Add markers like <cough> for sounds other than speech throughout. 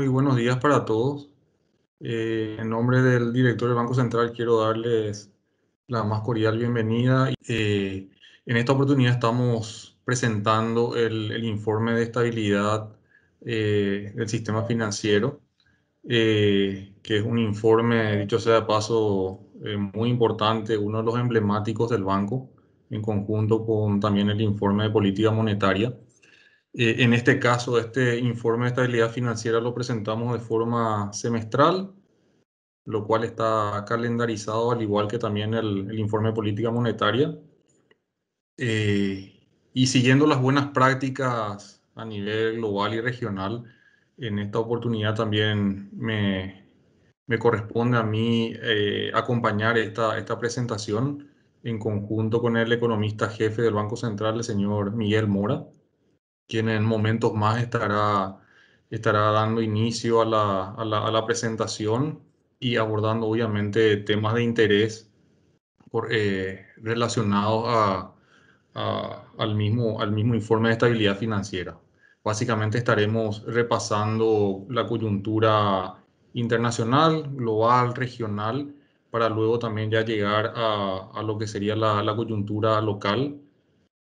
muy buenos días para todos. Eh, en nombre del director del Banco Central quiero darles la más cordial bienvenida. Eh, en esta oportunidad estamos presentando el, informe de estabilidad eh, del sistema financiero, que es un informe, dicho sea de paso, muy importante, uno de los emblemáticos del banco, en conjunto con también el informe de política monetaria. Eh, en este caso, este informe de estabilidad financiera lo presentamos de forma semestral, lo cual está calendarizado al igual que también el, informe de política monetaria. Eh, y siguiendo las buenas prácticas a nivel global y regional, en esta oportunidad también me, corresponde a mí eh, acompañar esta, esta presentación en conjunto con el economista jefe del Banco Central, el señor Miguel Mora quien en momentos más estará, estará dando inicio a la, a la, a la presentación y abordando obviamente temas de interés eh, relacionados a, a, al, mismo, al mismo informe de estabilidad financiera. Básicamente estaremos repasando la coyuntura internacional, global, regional, para luego también ya llegar a, a lo que sería la, la, coyuntura local.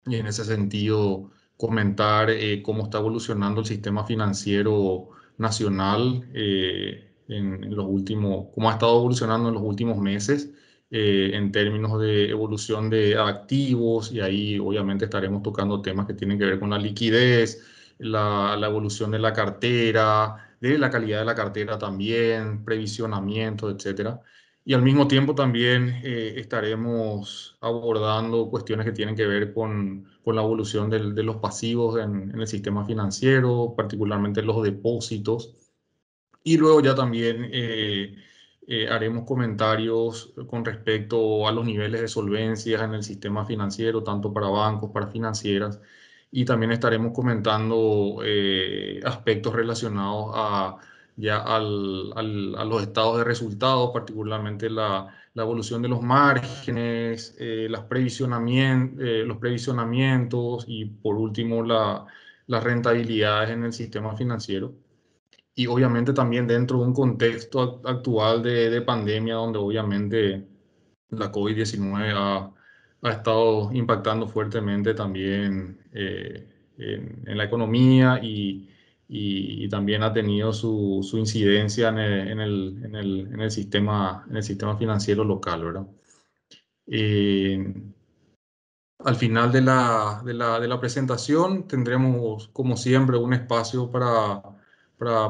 Y en ese sentido, comentar eh, cómo está evolucionando el sistema financiero nacional eh, en los últimos, cómo ha estado evolucionando en los últimos meses eh, en términos de evolución de activos y ahí obviamente estaremos tocando temas que tienen que ver con la liquidez, la, la evolución de la cartera, de la calidad de la cartera también, previsionamiento, etcétera. Y al mismo tiempo también estaremos abordando cuestiones que tienen que ver con con la evolución de los pasivos en, el sistema financiero, particularmente los depósitos. Y luego ya también eh, eh, haremos comentarios con respecto a los niveles de solvencias en el sistema financiero, tanto para bancos, para financieras, y también estaremos comentando eh, aspectos relacionados a ya al, al, a los estados de resultados, particularmente la, la evolución de los márgenes, eh, las eh, los previsionamientos y por último la, las rentabilidades en el sistema financiero. Y obviamente también dentro de un contexto actual de, de pandemia donde obviamente la COVID-19 ha, ha, estado impactando fuertemente también eh, en, en la economía y, y, también ha tenido su, incidencia en el, sistema, financiero local, ¿verdad? Eh, al final de la, presentación tendremos, como siempre, un espacio para,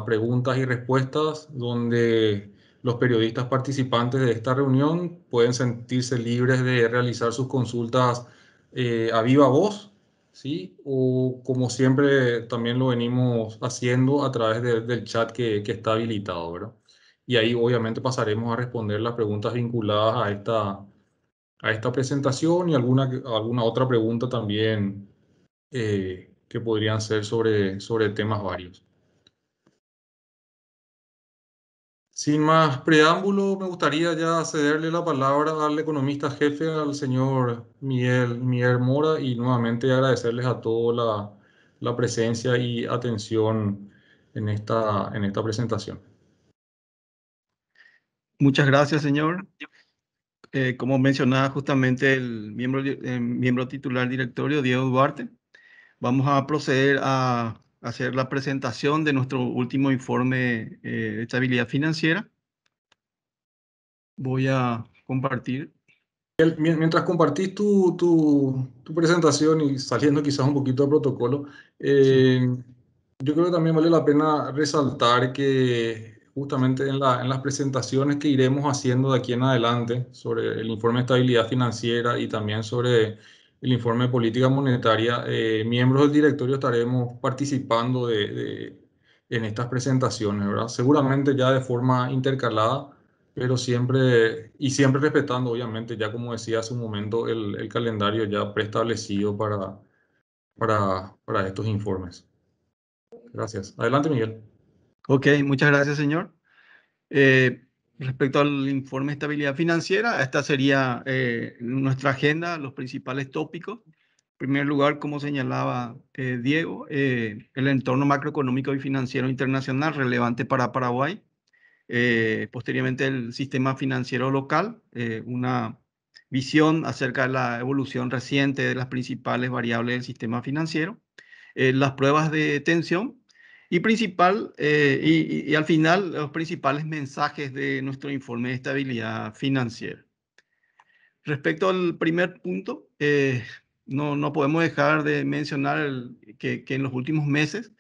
preguntas y respuestas donde los periodistas participantes de esta reunión pueden sentirse libres de realizar sus consultas eh, a viva voz ¿sí? O como siempre también lo venimos haciendo a través del chat que, está habilitado, ¿verdad? Y ahí obviamente pasaremos a responder las preguntas vinculadas a esta, a esta presentación y alguna, alguna otra pregunta también eh, que podrían ser sobre, sobre temas varios. Sin más preámbulo, me gustaría ya cederle la palabra al economista jefe, al señor Miguel, Miguel Mora, y nuevamente agradecerles a todos la, la presencia y atención en esta, en esta presentación. Muchas gracias, señor. Eh, como mencionaba justamente el miembro, miembro titular directorio, Diego Duarte, vamos a proceder a hacer la presentación de nuestro último informe de eh, estabilidad financiera. Voy a compartir. Mientras compartís tu, tu, presentación y saliendo quizás un poquito de protocolo, eh, yo creo que también vale la pena resaltar que justamente en, la, en, las presentaciones que iremos haciendo de aquí en adelante sobre el informe de estabilidad financiera y también sobre el informe de política monetaria. Eh, miembros del directorio estaremos participando de, en estas presentaciones, ¿verdad? Seguramente ya de forma intercalada, pero siempre y siempre respetando, obviamente, ya como decía hace un momento, el, calendario ya preestablecido para, para, estos informes. Gracias. Adelante, Miguel. Ok, muchas gracias, señor. Eh, Respecto al informe de estabilidad financiera, esta sería eh, nuestra agenda, los principales tópicos. En primer lugar, como señalaba eh, Diego, eh, el entorno macroeconómico y financiero internacional relevante para Paraguay. posteriormente, el sistema financiero local, una visión acerca de la evolución reciente de las principales variables del sistema financiero. las pruebas de tensión, y principal, eh, y, al final, los principales mensajes de nuestro informe de estabilidad financiera. Respecto al primer punto, eh, no, podemos dejar de mencionar que, en los últimos meses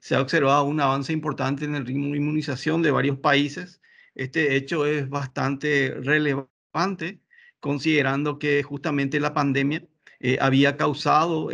se ha observado un avance importante en el ritmo de inmunización de varios países. Este hecho es bastante relevante considerando que justamente la pandemia eh, había causado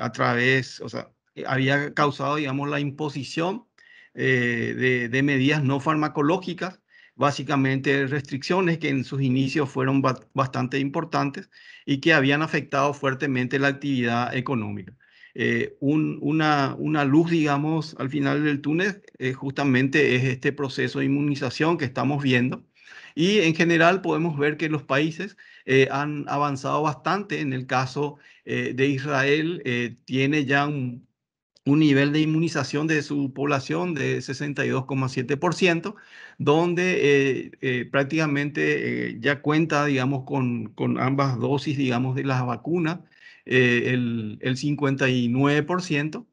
a través, o sea, eh, había causado, digamos, la imposición eh, de, de, medidas no farmacológicas, básicamente restricciones que en sus inicios fueron bastante importantes y que habían afectado fuertemente la actividad económica. Eh, una, una, luz, digamos, al final del túnel justamente es este proceso de inmunización que estamos viendo. Y en general podemos ver que los países han avanzado bastante. En el caso de Israel, tiene ya un un nivel de inmunización de su población de 62,7%, donde eh, eh, prácticamente eh, ya cuenta, digamos, con, con, ambas dosis, digamos, de las vacunas, el, 59%,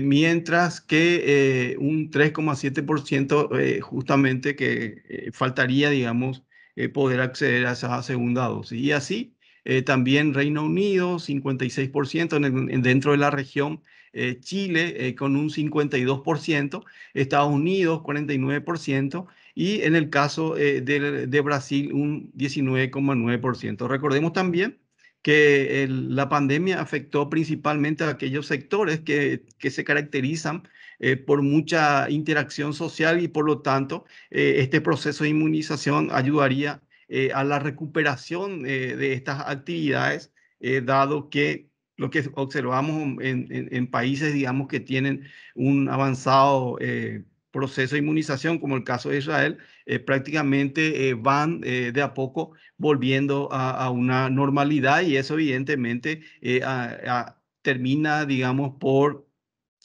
mientras que un 3,7% justamente que faltaría, digamos, poder acceder a esa segunda dosis. Y así, también Reino Unido, 56% dentro de la región, eh, Chile eh, con un 52%, Estados Unidos 49% y en el caso eh, de, Brasil un 19,9%. Recordemos también que la pandemia afectó principalmente a aquellos sectores que, se caracterizan por mucha interacción social y por lo tanto este proceso de inmunización ayudaría a la recuperación de estas actividades, dado que lo que observamos en, países, digamos, que tienen un avanzado eh, proceso de inmunización, como el caso de Israel, eh, prácticamente eh, van de a poco volviendo a, una normalidad y eso evidentemente termina, digamos, por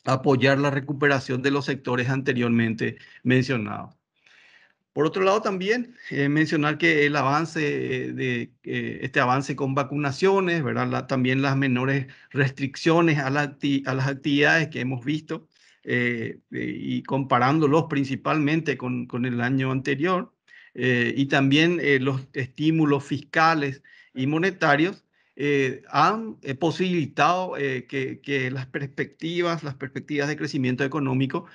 apoyar la recuperación de los sectores anteriormente mencionados. Por otro lado, también eh, mencionar que el avance eh, de eh, este avance con vacunaciones, también las menores restricciones a, las actividades que hemos visto y comparándolos principalmente con, el año anterior, y también los estímulos fiscales y monetarios han posibilitado que, que, las perspectivas, las perspectivas de crecimiento económico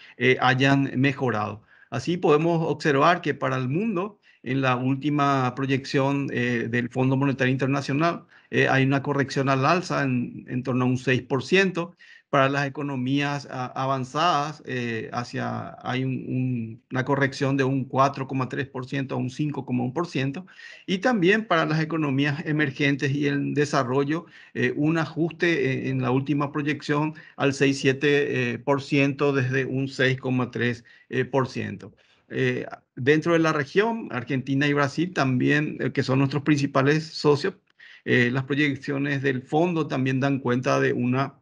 hayan mejorado. Así podemos observar que para el mundo, en la última proyección eh, del Fondo Monetario Internacional, eh, hay una corrección al alza en, en torno a un 6%, para las economías avanzadas, eh, hacia, hay una corrección de un 4,3% a un 5,1%, y también para las economías emergentes y en desarrollo, eh, un ajuste en, la última proyección al 6,7% eh, desde un 6,3%. Eh, dentro de la región, Argentina y Brasil también, que son nuestros principales socios, las proyecciones del fondo también dan cuenta de una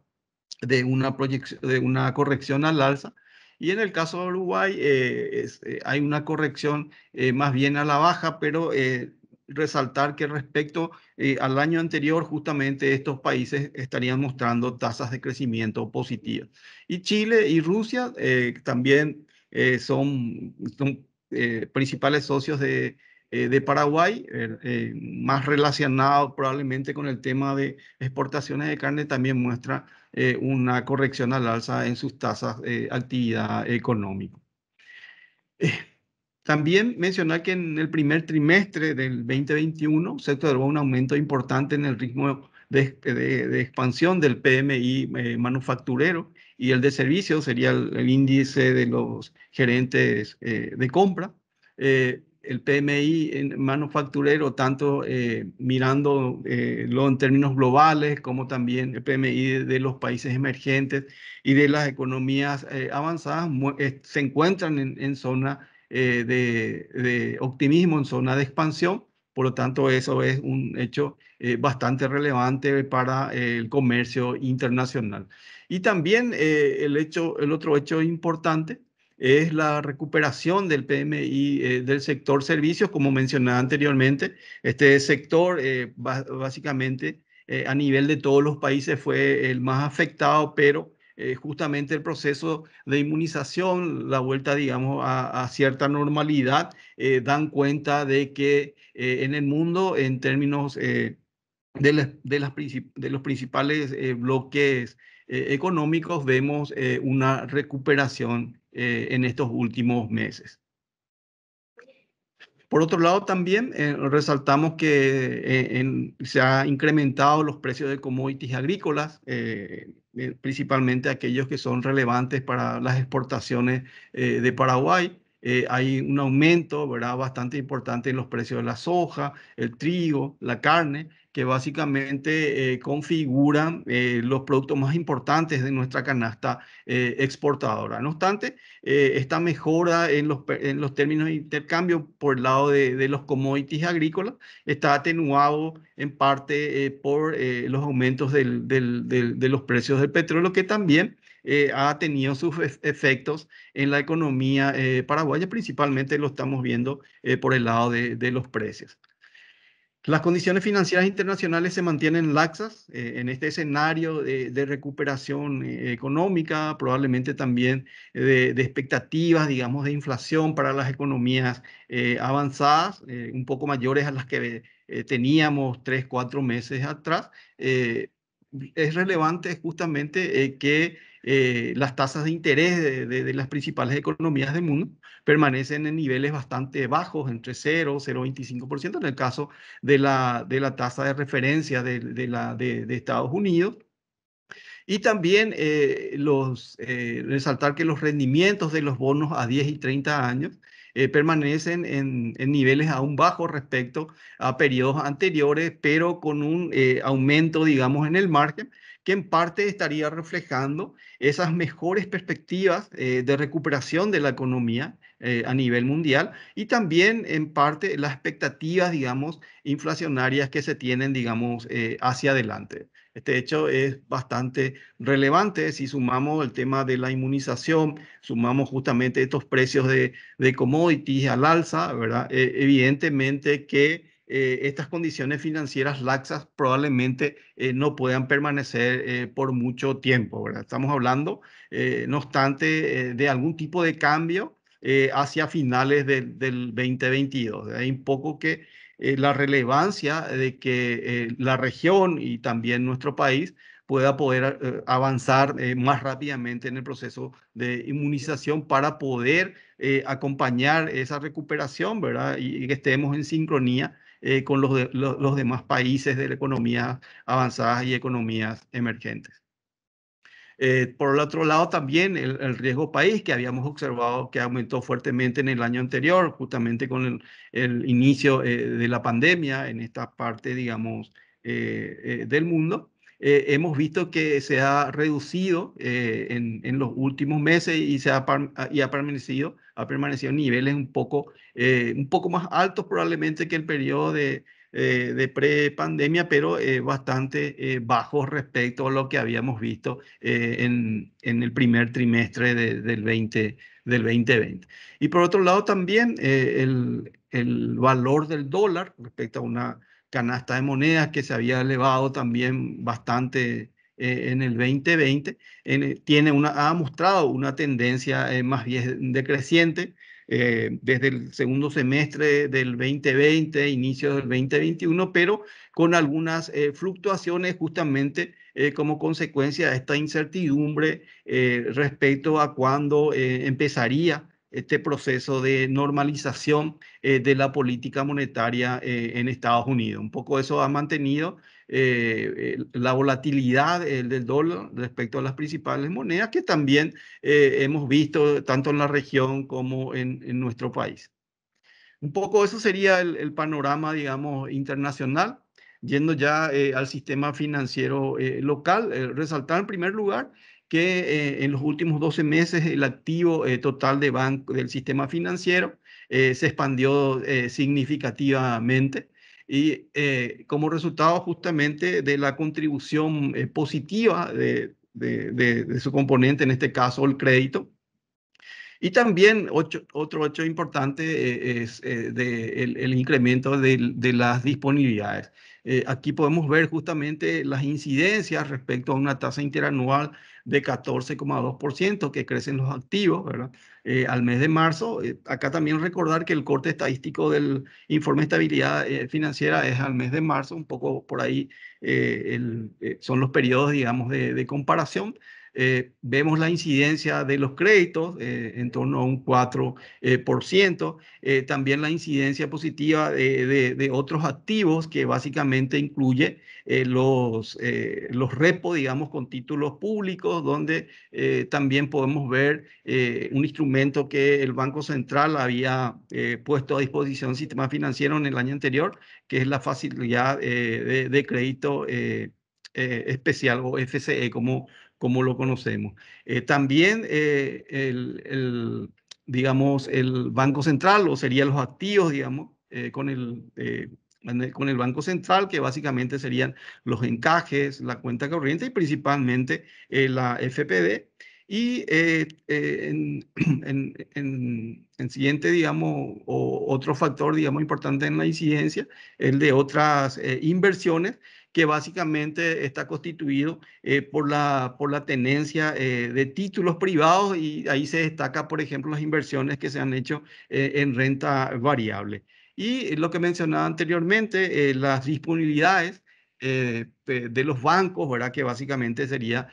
de una, de una corrección al alza. Y en el caso de Uruguay eh, eh, hay una corrección eh, más bien a la baja, pero resaltar que respecto al año anterior, justamente estos países estarían mostrando tasas de crecimiento positivas. Y Chile y Rusia también son, principales socios de, Paraguay, más relacionado probablemente con el tema de exportaciones de carne, también muestra eh, una corrección al alza en sus tasas de actividad económica. Eh, también mencionar que en el primer trimestre del 2021 se observó un aumento importante en el ritmo de, expansión del PMI eh, manufacturero y el de servicios sería el, índice de los gerentes de compra. Eh, el PMI en manufacturero, tanto eh, mirando eh, en términos globales como también el PMI de, los países emergentes y de las economías eh, avanzadas, se encuentran en, zona de, de, optimismo, en zona de expansión. Por lo tanto, eso es un hecho bastante relevante para el comercio internacional. Y también el, hecho, el otro hecho importante es la recuperación del PMI eh, del sector servicios, como mencionaba anteriormente. Este sector eh, básicamente eh, a nivel de todos los países fue el más afectado, pero justamente el proceso de inmunización, la vuelta, digamos, a, cierta normalidad, dan cuenta de que en el mundo, en términos de, de, de, los principales bloques económicos, vemos una recuperación eh, en estos últimos meses. Por otro lado, también eh, resaltamos que eh, se han incrementado los precios de commodities agrícolas, principalmente aquellos que son relevantes para las exportaciones de Paraguay. hay un aumento ¿verdad? bastante importante en los precios de la soja, el trigo, la carne, que básicamente eh, configuran eh, los productos más importantes de nuestra canasta eh, exportadora. No obstante, esta mejora en los, en los, términos de intercambio por el lado de, de los commodities agrícolas está atenuado en parte por los aumentos del, del, de los precios del petróleo, que también ha tenido sus efectos en la economía paraguaya, principalmente lo estamos viendo por el lado de, de los precios. Las condiciones financieras internacionales se mantienen laxas eh, en este escenario de, recuperación eh, económica, probablemente también de, expectativas, digamos, de inflación para las economías eh, avanzadas, un poco mayores a las que teníamos tres, cuatro meses atrás. es relevante justamente que eh, las tasas de interés de, las principales economías del mundo permanecen en niveles bastante bajos, entre 0, 0,25% en el caso de la, de la tasa de referencia de, de Estados Unidos. Y también eh, los, eh, resaltar que los rendimientos de los bonos a 10 y 30 años eh, permanecen en, niveles aún bajos respecto a periodos anteriores, pero con un eh, aumento, digamos, en el margen, que en parte estaría reflejando esas mejores perspectivas eh, de recuperación de la economía a nivel mundial y también en parte las expectativas, digamos, inflacionarias que se tienen, digamos, hacia adelante. Este hecho es bastante relevante si sumamos el tema de la inmunización, sumamos justamente estos precios de, de commodities al alza, ¿verdad? E, evidentemente que eh, estas condiciones financieras laxas probablemente eh, no puedan permanecer eh, por mucho tiempo, ¿verdad? Estamos hablando, no obstante, de algún tipo de cambio hacia finales del 2022. Hay un poco que eh, la relevancia de que eh, la región y también nuestro país pueda poder eh, avanzar más rápidamente en el proceso de inmunización para poder acompañar esa recuperación, ¿verdad? Y, que estemos en sincronía con los, los, demás países de la economía avanzadas y economías emergentes. Eh, por el otro lado, también el, riesgo país que habíamos observado que aumentó fuertemente en el año anterior, justamente con el, inicio eh, de la pandemia en esta parte, digamos, eh, del mundo. hemos visto que se ha reducido en, los últimos meses y, se ha, y ha, permanecido, ha permanecido en niveles un poco, un poco más altos probablemente que el periodo de, eh, de pre-pandemia, pero eh, bastante eh, bajo respecto a lo que habíamos visto en, el primer trimestre del, del 2020. Y por otro lado también el, valor del dólar respecto a una canasta de monedas que se había elevado también bastante en el 2020, tiene una, ha mostrado una tendencia más bien decreciente. Eh, desde el segundo semestre del 2020, inicio del 2021, pero con algunas eh, fluctuaciones justamente eh, como consecuencia de esta incertidumbre respecto a cuándo empezaría este proceso de normalización de la política monetaria en Estados Unidos. Un poco eso ha mantenido eh, eh, la volatilidad del dólar respecto a las principales monedas que también eh, hemos visto tanto en la región como en, nuestro país. Un poco eso sería el, panorama, digamos, internacional. Yendo ya al sistema financiero local, resaltar en primer lugar que en los últimos 12 meses el activo total de banco, del sistema financiero se expandió significativamente y eh, como resultado justamente de la contribución eh, positiva de, su componente, en este caso el crédito. Y también otro hecho importante eh, es el, incremento de, las disponibilidades. Eh, aquí podemos ver justamente las incidencias respecto a una tasa interanual de 14,2% que crecen los activos, ¿verdad? Eh, al mes de marzo. Eh, acá también recordar que el corte estadístico del informe de estabilidad financiera es al mes de marzo, un poco por ahí son los periodos, digamos, de comparación. Eh, vemos la incidencia de los créditos eh, en torno a un 4%, eh, también la incidencia positiva de, otros activos que básicamente incluye los, los repos, digamos, con títulos públicos, donde también podemos ver un instrumento que el Banco Central había puesto a disposición del sistema financiero en el año anterior, que es la facilidad de, de, crédito especial o FCE, como como lo conocemos. Eh, también eh, el, digamos, el Banco Central, o serían los activos, digamos, eh, con, el, con el Banco Central, que básicamente serían los encajes, la cuenta corriente y principalmente la FPD. Y <clears throat> en, en, siguiente, digamos, otro factor, digamos, importante en la incidencia, el de otras inversiones, que básicamente está constituido eh, por, la, por la tenencia eh, de títulos privados y ahí se destaca, por ejemplo, las inversiones que se han hecho eh, en renta variable. Y lo que mencionaba anteriormente, las disponibilidades de los bancos, ¿verdad? que básicamente sería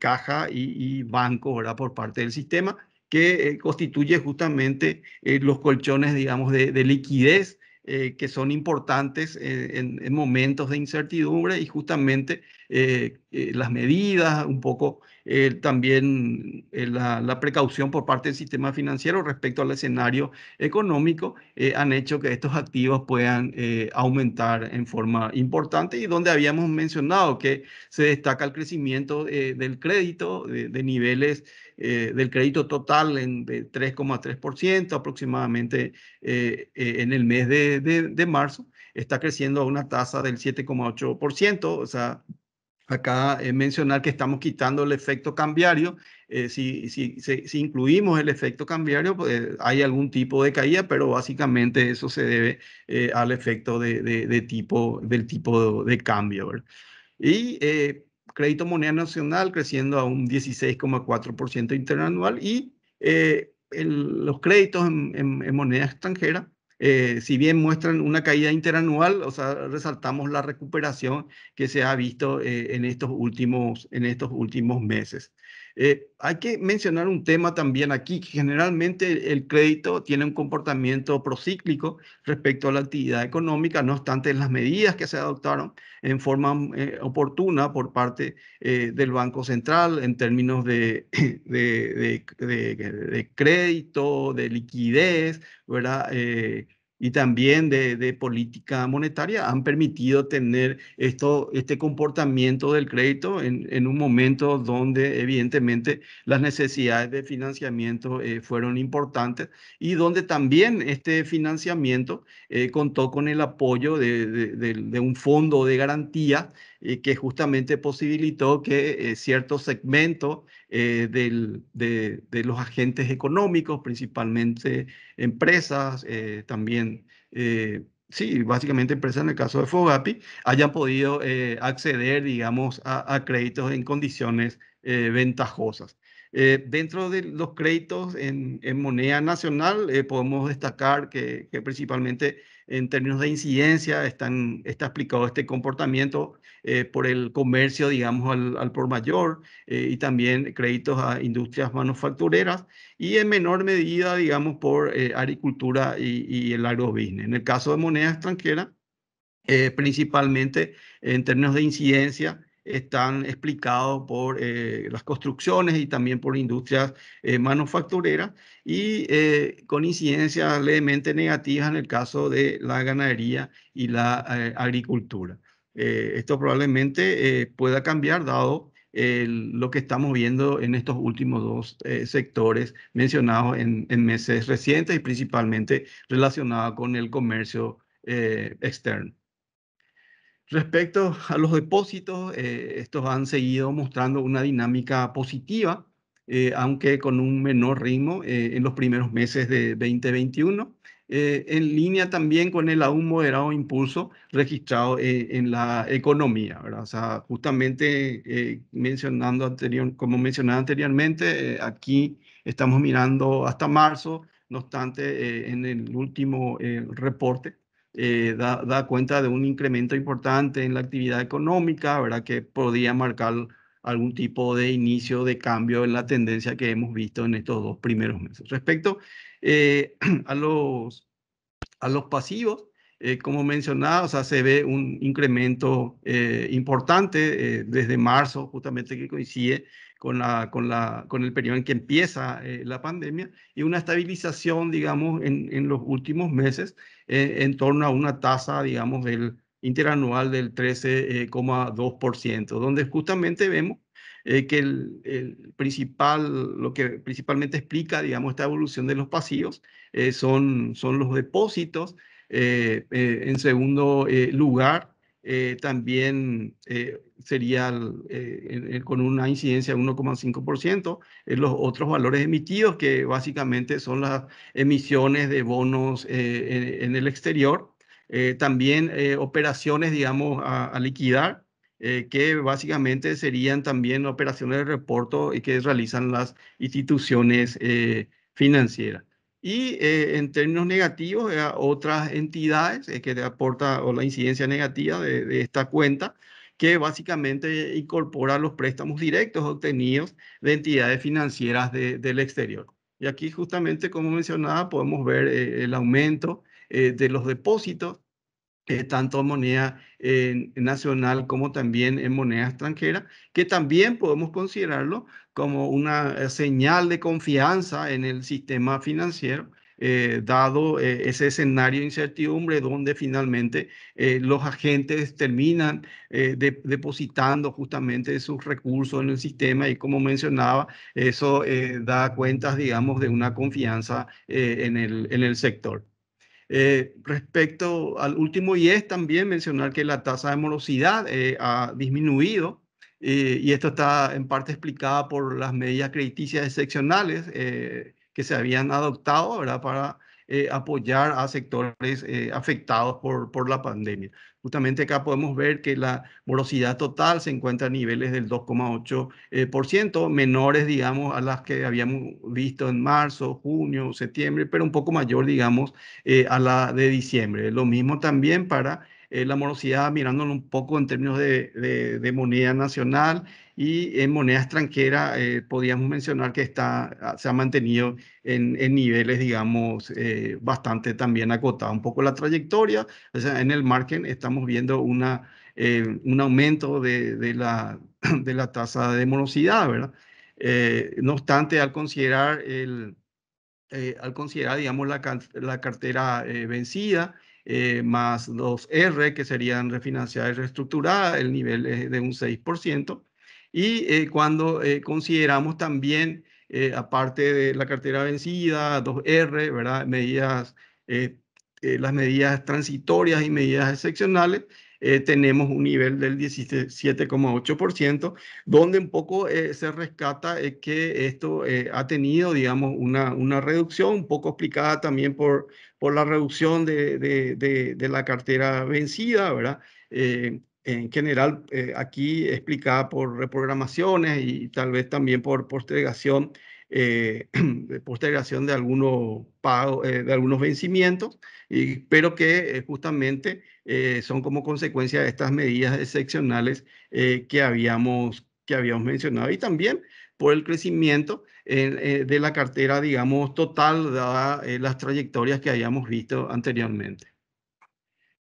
caja y, banco ¿verdad? por parte del sistema, que constituye justamente los colchones, digamos, de liquidez eh, que son importantes eh, en, momentos de incertidumbre y justamente eh, las medidas, un poco también la, precaución por parte del sistema financiero respecto al escenario económico han hecho que estos activos puedan aumentar en forma importante y donde habíamos mencionado que se destaca el crecimiento del crédito de niveles eh, del crédito total en, de 3,3% aproximadamente eh, eh, en el mes de, de, marzo, está creciendo a una tasa del 7,8%, o sea, acá mencionar que estamos quitando el efecto cambiario. si, si, incluimos el efecto cambiario, pues, hay algún tipo de caída, pero básicamente eso se debe al efecto de, de, tipo, del tipo de, cambio. ¿verdad? Y crédito moneda nacional creciendo a un 16,4% interanual y eh, los créditos en, moneda extranjera, eh, si bien muestran una caída interanual, o sea, resaltamos la recuperación que se ha visto eh, en, estos últimos, en estos últimos meses. Eh, hay que mencionar un tema también aquí, que generalmente el crédito tiene un comportamiento procíclico respecto a la actividad económica, no obstante las medidas que se adoptaron en forma eh, oportuna por parte eh, del Banco Central en términos de, <coughs> de crédito, de liquidez, ¿verdad? y también de, política monetaria han permitido tener esto, este comportamiento del crédito en, un momento donde evidentemente las necesidades de financiamiento eh, fueron importantes y donde también este financiamiento eh, contó con el apoyo de, de un fondo de garantía que justamente posibilitó que ciertos eh, cierto segmento eh, de, los agentes económicos, principalmente empresas, eh, también, sí, básicamente empresas en el caso de Fogapi, hayan podido acceder, digamos, a, créditos en condiciones ventajosas. dentro de los créditos en, moneda nacional, podemos destacar que, principalmente en términos de incidencia está explicado este comportamiento eh, por el comercio, digamos, al, por mayor eh, y también créditos a industrias manufactureras y en menor medida, digamos, por eh, agricultura y, el agrobusiness. En el caso de moneda extranjera, principalmente en términos de incidencia, están explicados por las construcciones y también por industrias manufactureras y con incidencias levemente negativas en el caso de la ganadería y la agricultura. Eh, esto probablemente eh, pueda cambiar dado lo que estamos viendo en estos últimos dos eh, sectores mencionados en, en, meses recientes y principalmente relacionados con el comercio externo. Respecto a los depósitos, estos han seguido mostrando una dinámica positiva, aunque con un menor ritmo en los primeros meses de 2021. Eh, en línea también con el aún moderado impulso registrado eh, en la economía, ¿verdad? O sea, justamente eh, mencionando anterior, como mencionaba anteriormente, aquí estamos mirando hasta marzo, no obstante, en el último reporte da, cuenta de un incremento importante en la actividad económica, ¿verdad? Que podría marcar algún tipo de inicio de cambio en la tendencia que hemos visto en estos dos primeros meses. Respecto eh, <clears throat> a, los, a los pasivos, eh, como mencionaba, o sea, se ve un incremento eh, importante desde marzo, justamente que coincide con, la, con, la, con el periodo en que empieza la pandemia, y una estabilización, digamos, en, en los últimos meses en torno a una tasa, digamos, del interanual del 13,2%, donde justamente vemos eh, que el, principal, lo que principalmente explica, digamos, esta evolución de los pasivos eh, son, son los depósitos. Eh, en segundo lugar, también sería con una incidencia de 1,5%, los otros valores emitidos, que básicamente son las emisiones de bonos en, el exterior. también operaciones, digamos, a, a liquidar, eh, que básicamente serían también operaciones de reporto que realizan las instituciones eh, financieras. Y eh, en términos negativos, otras entidades que aporta o la incidencia negativa de, esta cuenta, que básicamente incorpora los préstamos directos obtenidos de entidades financieras del exterior. Y aquí justamente, como mencionaba, podemos ver el aumento de los depósitos eh, tanto en moneda eh, nacional como también en moneda extranjera, que también podemos considerarlo como una eh, señal de confianza en el sistema financiero. dado ese escenario de incertidumbre donde finalmente los agentes terminan depositando justamente sus recursos en el sistema y como mencionaba, eso da cuentas, digamos, de una confianza en el, en, el, sector. Eh, respecto al último, y es también mencionar que la tasa de morosidad eh, ha disminuido eh, y esto está en parte explicada por las medidas crediticias excepcionales que se habían adoptado para apoyar a sectores afectados por, por la pandemia. Justamente acá podemos ver que la morosidad total se encuentra a niveles del 2,8%, eh, menores, digamos, a las que habíamos visto en marzo, junio, septiembre, pero un poco mayor, digamos, eh, a la de diciembre. Lo mismo también para eh, la morosidad, mirándolo un poco en términos de moneda nacional, y en moneda extranjera eh, podíamos mencionar que está, ah, se ha mantenido en, niveles, digamos, eh, bastante también acotada un poco la trayectoria. O sea, en el margen estamos viendo una, eh, un aumento de, de, la, <clears throat> de la tasa de morosidad, ¿verdad? Eh, no obstante, al considerar, el, al considerar digamos, la, la cartera vencida, más los R, que serían refinanciadas y reestructuradas, el nivel es de un 6%, y eh, cuando eh, consideramos también, eh, aparte de la cartera vencida, 2R, ¿verdad? Medidas, las medidas transitorias y medidas excepcionales, tenemos un nivel del 17,8%, donde un poco se rescata que esto ha tenido, digamos, una, una reducción, un poco explicada también por, por la reducción de, de, de, la cartera vencida, ¿verdad? en general eh, aquí explicada por reprogramaciones y tal vez también por postergación, eh, <clears throat> postergación de, algunos pagos, eh, de algunos vencimientos, y, pero que justamente son como consecuencia de estas medidas excepcionales que, habíamos, que habíamos mencionado y también por el crecimiento de la cartera, digamos, total, dadas las trayectorias que habíamos visto anteriormente.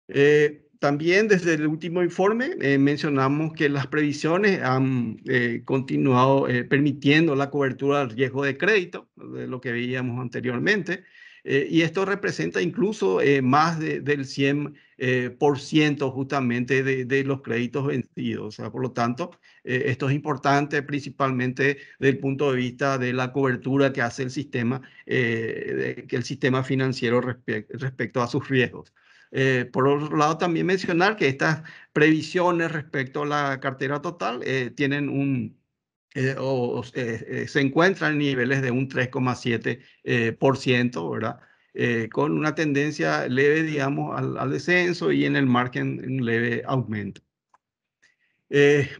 Eh, también desde el último informe eh, mencionamos que las previsiones han eh, continuado eh, permitiendo la cobertura del riesgo de crédito, de lo que veíamos anteriormente, y esto representa incluso más del 100% justamente de, los créditos vencidos. por lo tanto, esto es importante principalmente desde el punto de vista de la cobertura que hace el sistema, que el sistema financiero respecto a sus riesgos. Eh, por otro lado, también mencionar que estas previsiones respecto a la cartera total eh, tienen un, eh, o, se encuentran en niveles de un 3,7%, ¿verdad? con una tendencia leve, digamos, al, descenso y en el margen un leve aumento.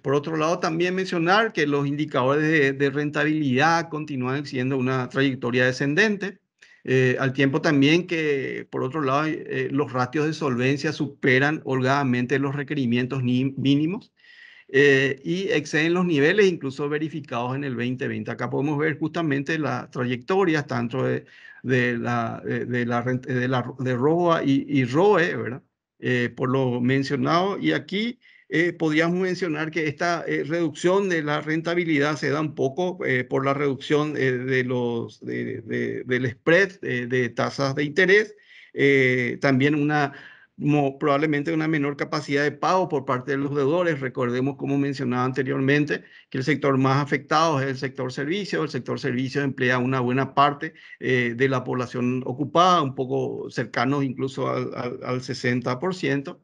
por otro lado, también mencionar que los indicadores de, rentabilidad continúan siendo una trayectoria descendente. Eh, al tiempo también que, por otro lado, eh, los ratios de solvencia superan holgadamente los requerimientos mínimos eh, y exceden los niveles incluso verificados en el 2020. Acá podemos ver justamente las trayectorias tanto de, de la, de, de la, de ROA y, y, ROE, ¿verdad? por lo mencionado. Y aquí eh, podríamos mencionar que esta eh, reducción de la rentabilidad se da un poco eh, por la reducción de los, del spread de tasas de interés, también una probablemente una menor capacidad de pago por parte de los deudores. Recordemos, como mencionaba anteriormente, que el sector más afectado es el sector servicios. El sector servicios emplea una buena parte de la población ocupada, un poco cercanos incluso al, al 60%.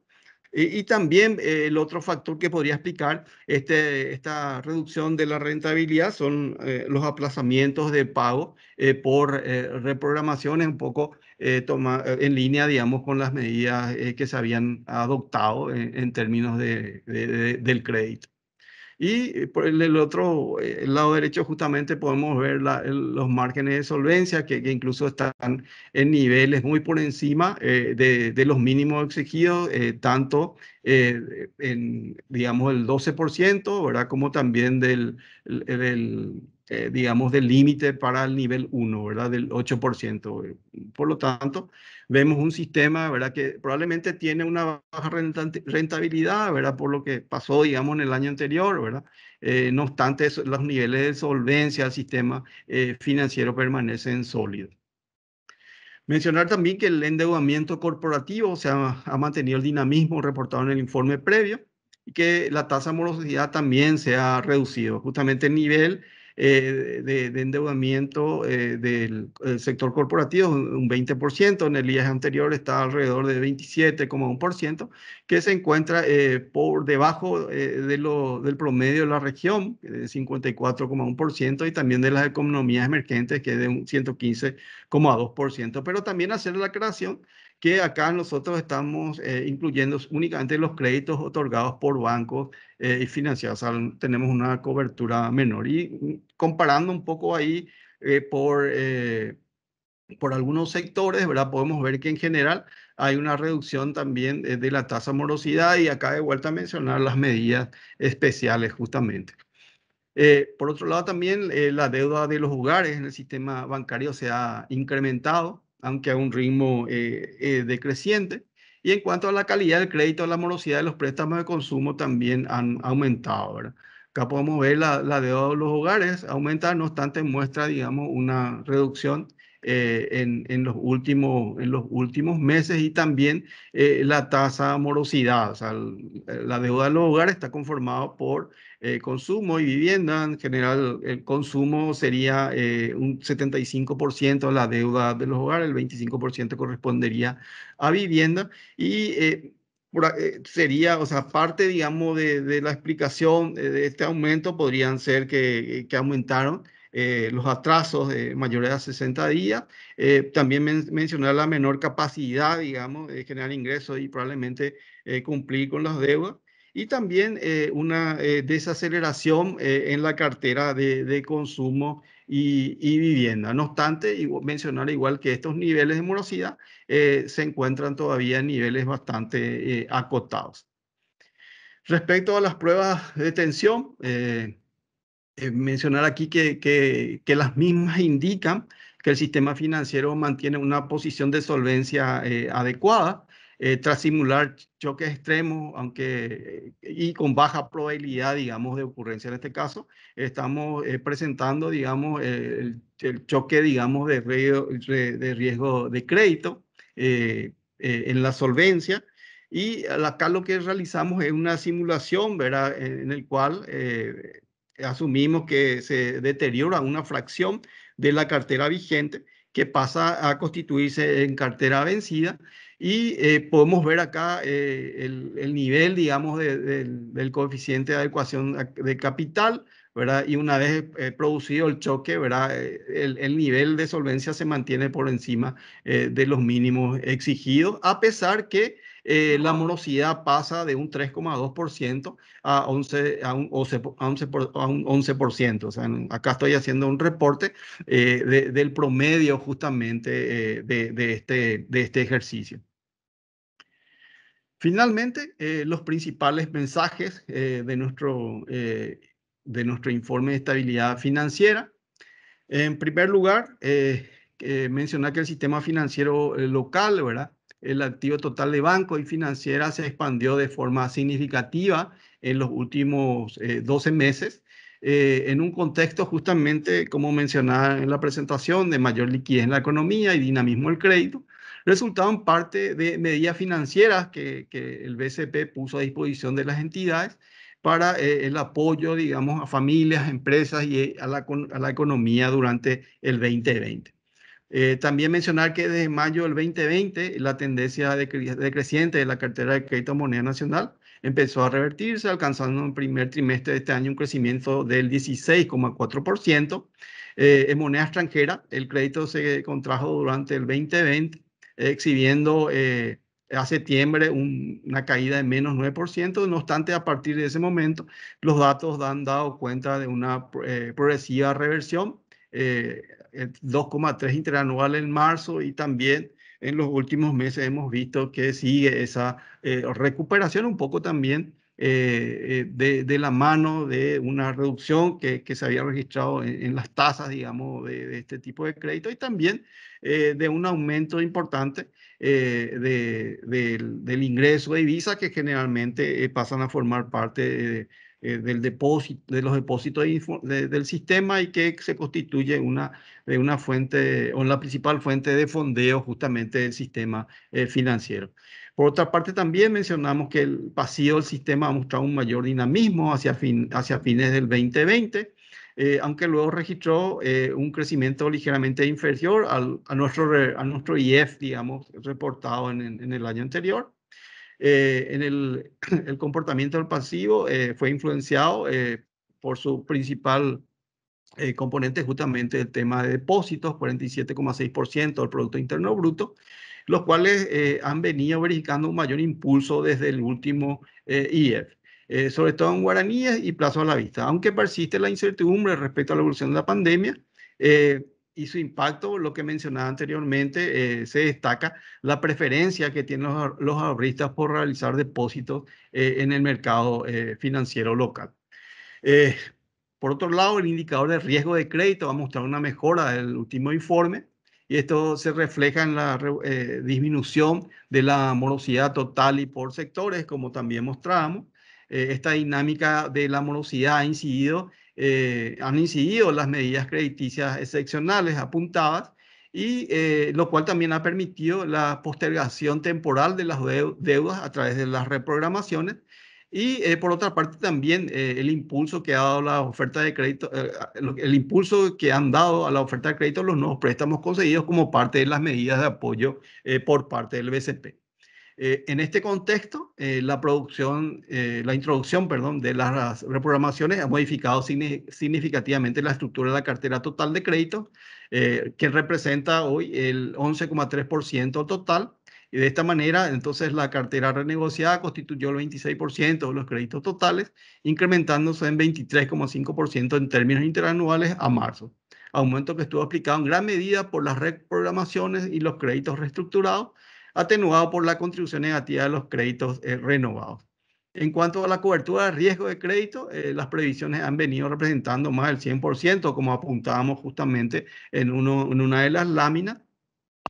Y, también eh, el otro factor que podría explicar este, esta reducción de la rentabilidad son eh, los aplazamientos de pago eh, por reprogramaciones un poco en línea, digamos, con las medidas que se habían adoptado en, términos del crédito. Y eh, por el, otro, eh, el lado derecho, justamente podemos ver los márgenes de solvencia que, incluso están en niveles muy por encima eh, de, los mínimos exigidos, tanto en, digamos, el 12%, ¿verdad? Como también del, del eh, digamos, del límite para el nivel 1, ¿verdad? Del 8%. Por lo tanto, vemos un sistema, ¿verdad? Que probablemente tiene una baja rentabilidad, ¿verdad? Por lo que pasó, digamos, en el año anterior, ¿verdad? Eh, no obstante, los niveles de solvencia del sistema eh, financiero permanecen sólidos. Mencionar también que el endeudamiento corporativo se ha, ha mantenido el dinamismo reportado en el informe previo y que la tasa de morosidad también se ha reducido. Justamente el nivel eh, de, endeudamiento eh, del, sector corporativo, un 20%, en el IES anterior está alrededor de 27,1%, que se encuentra eh, por debajo de lo, del promedio de la región, de 54,1%, y también de las economías emergentes, que es de un 115,2%. Pero también hacer la creación que acá nosotros estamos eh, incluyendo únicamente los créditos otorgados por bancos eh, y financiados. tenemos una cobertura menor. Y mm, comparando un poco ahí eh, por, por algunos sectores, ¿verdad? Podemos ver que en general hay una reducción también de la tasa morosidad y acá de vuelta a mencionar las medidas especiales justamente. por otro lado, también la deuda de los hogares en el sistema bancario se ha incrementado aunque a un ritmo eh, eh, decreciente. Y en cuanto a la calidad del crédito, la morosidad de los préstamos de consumo también han aumentado. Acá podemos ver la, deuda de los hogares aumenta, no obstante muestra, digamos, una reducción eh, en, los últimos, en los últimos meses y también la tasa de morosidad. la deuda de los hogares está conformada por eh, consumo y vivienda, en general el consumo sería eh, un 75% la deuda de los hogares, el 25% correspondería a vivienda y eh, sería, o sea, parte, digamos, de, la explicación de este aumento podrían ser que, aumentaron. los atrasos de mayores a 60 días. también mencionar la menor capacidad, digamos, de generar ingresos y probablemente cumplir con las deudas y también eh, una eh, desaceleración eh, en la cartera de, consumo y, vivienda. No obstante, mencionar igual que estos niveles de morosidad se encuentran todavía en niveles bastante acotados. Respecto a las pruebas de tensión, mencionar aquí que, las mismas indican que el sistema financiero mantiene una posición de solvencia adecuada, eh, tras simular choques extremos, aunque eh, y con baja probabilidad, digamos, de ocurrencia en este caso, estamos eh, presentando, digamos, el, choque, digamos, de riesgo de, riesgo de crédito en la solvencia. Y acá lo que realizamos es una simulación, ¿verdad? En, en el cual asumimos que se deteriora una fracción de la cartera vigente que pasa a constituirse en cartera vencida y eh, podemos ver acá eh, el, nivel, digamos, del coeficiente de adecuación de capital, ¿verdad? Y una vez eh, producido el choque, ¿verdad? El, nivel de solvencia se mantiene por encima de los mínimos exigidos, a pesar que la morosidad pasa de un 3,2% a a un 11%. A, un 11%, O sea, acá estoy haciendo un reporte del promedio justamente de, este, de este ejercicio. Finalmente, eh, los principales mensajes eh, de, nuestro, eh, de nuestro informe de estabilidad financiera. En primer lugar, mencionar que el sistema financiero local, ¿verdad? el activo total de banco y financiera se expandió de forma significativa en los últimos 12 meses, en un contexto justamente, como mencionaba en la presentación, de mayor liquidez en la economía y dinamismo del crédito resultaron parte de medidas financieras que, el BCP puso a disposición de las entidades para eh, el apoyo, digamos, a familias, empresas y eh, a la, economía durante el 2020. Eh, también mencionar que desde mayo del 2020 la tendencia decreciente de la cartera de crédito a moneda nacional empezó a revertirse, alcanzando en el primer trimestre de este año un crecimiento del 16,4%. en moneda extranjera, el crédito se contrajo durante el 2020 exhibiendo eh, a septiembre una caída de menos 9%, no obstante, a partir de ese momento los datos han dado cuenta de una eh, progresiva reversión, eh, 2,3 interanual en marzo y también en los últimos meses hemos visto que sigue esa eh, recuperación un poco también de, la mano de una reducción que, se había registrado en, las tasas, digamos, de, de, este tipo de crédito y también eh, de un aumento importante eh, del ingreso de divisas que generalmente eh, pasan a formar parte del depósito, de los depósitos del sistema y que se constituye una, de una fuente o la principal fuente de fondeo justamente del sistema financiero. Por otra parte, también mencionamos que el vacío del sistema ha mostrado un mayor dinamismo hacia, hacia fines del 2020 eh, aunque luego registró eh, un crecimiento ligeramente inferior al, a, nuestro, a nuestro IEF, digamos, reportado en, en el año anterior. Eh, en el, <clears throat> el, comportamiento del pasivo fue influenciado por su principal componente, justamente el tema de depósitos, 47,6% del Producto Interno Bruto, los cuales han venido verificando un mayor impulso desde el último IEF. Eh, sobre todo en guaraníes y plazo a la vista. Aunque persiste la incertidumbre respecto a la evolución de la pandemia eh, y su impacto, lo que mencionaba anteriormente, eh, se destaca la preferencia que tienen los, ahorristas por realizar depósitos en el mercado financiero local. por otro lado, el indicador de riesgo de crédito va a mostrar una mejora del último informe, y esto se refleja en la disminución de la morosidad total y por sectores, como también mostrábamos, eh, esta dinámica de la morosidad ha incidido, eh, han incidido las medidas crediticias excepcionales apuntadas, y eh, lo cual también ha permitido la postergación temporal de las deudas a través de las reprogramaciones. Y por otra parte también el impulso que ha dado la oferta de crédito, el impulso que han dado a la oferta de crédito los nuevos préstamos conseguidos como parte de las medidas de apoyo por parte del BCP. Eh, en este contexto, eh, la, producción, eh, la introducción perdón, de las reprogramaciones ha modificado significativamente la estructura de la cartera total de crédito, que representa hoy el 11,3% total. Y de esta manera, entonces, la cartera renegociada constituyó el 26% de los créditos totales, incrementándose en 23,5% en términos interanuales a marzo aumento que estuvo aplicado en gran medida por las reprogramaciones y los créditos reestructurados, atenuado por la contribución negativa de los créditos eh, renovados. En cuanto a la cobertura de riesgo de crédito, eh, las previsiones han venido representando más del 100%, como apuntábamos justamente en, en una de las láminas,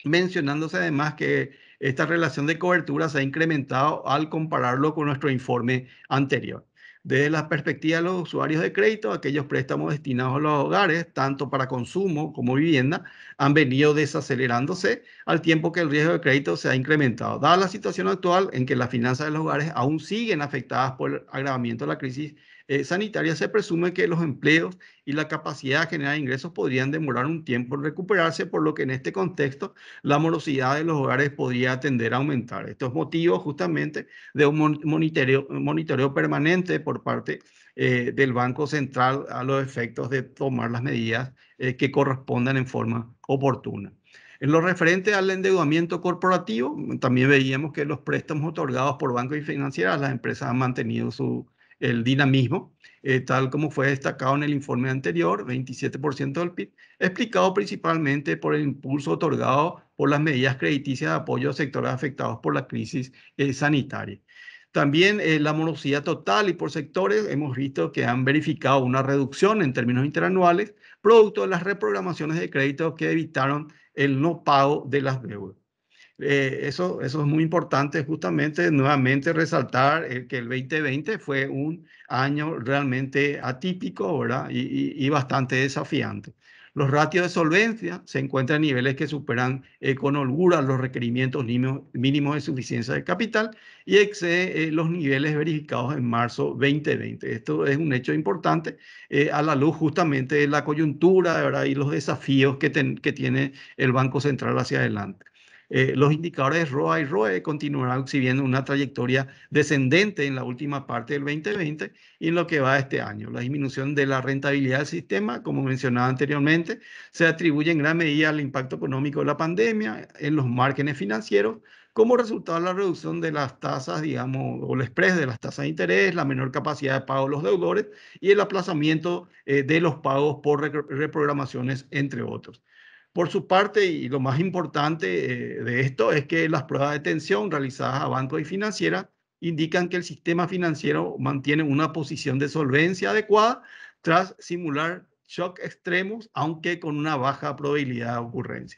mencionándose además que esta relación de cobertura se ha incrementado al compararlo con nuestro informe anterior. Desde la perspectiva de los usuarios de crédito, aquellos préstamos destinados a los hogares, tanto para consumo como vivienda, han venido desacelerándose al tiempo que el riesgo de crédito se ha incrementado, dada la situación actual en que las finanzas de los hogares aún siguen afectadas por el agravamiento de la crisis eh, sanitaria, se presume que los empleos y la capacidad de generar ingresos podrían demorar un tiempo en recuperarse, por lo que en este contexto la morosidad de los hogares podría tender a aumentar. Esto es motivo justamente de un monitoreo, permanente por parte eh, del Banco Central a los efectos de tomar las medidas eh, que correspondan en forma oportuna. En lo referente al endeudamiento corporativo, también veíamos que los préstamos otorgados por bancos y financieras, las empresas han mantenido su, el dinamismo, eh, tal como fue destacado en el informe anterior, 27% del PIB, explicado principalmente por el impulso otorgado por las medidas crediticias de apoyo a sectores afectados por la crisis eh, sanitaria. También eh, la morosidad total y por sectores hemos visto que han verificado una reducción en términos interanuales, producto de las reprogramaciones de crédito que evitaron el no pago de las deudas. Eh, eso, eso es muy importante justamente nuevamente resaltar eh, que el 2020 fue un año realmente atípico ¿verdad? Y, bastante desafiante. Los ratios de solvencia se encuentran en niveles que superan eh, con holgura los requerimientos mínimos de suficiencia de capital y excede los niveles verificados en marzo 2020. Esto es un hecho importante a la luz justamente de la coyuntura ¿verdad? y los desafíos que, que tiene el Banco Central hacia adelante. Eh, los indicadores ROA y ROE continuarán exhibiendo una trayectoria descendente en la última parte del 2020 y en lo que va este año. La disminución de la rentabilidad del sistema, como mencionaba anteriormente, se atribuye en gran medida al impacto económico de la pandemia en los márgenes financieros, como resultado de la reducción de las tasas, digamos, o el spread de las tasas de interés, la menor capacidad de pago de los deudores y el aplazamiento eh, de los pagos por reprogramaciones, entre otros. Por su parte, y lo más importante eh, de esto, es que las pruebas de tensión realizadas a banco y financieras indican que el sistema financiero mantiene una posición de solvencia adecuada tras simular shock extremos, aunque con una baja probabilidad de ocurrencia.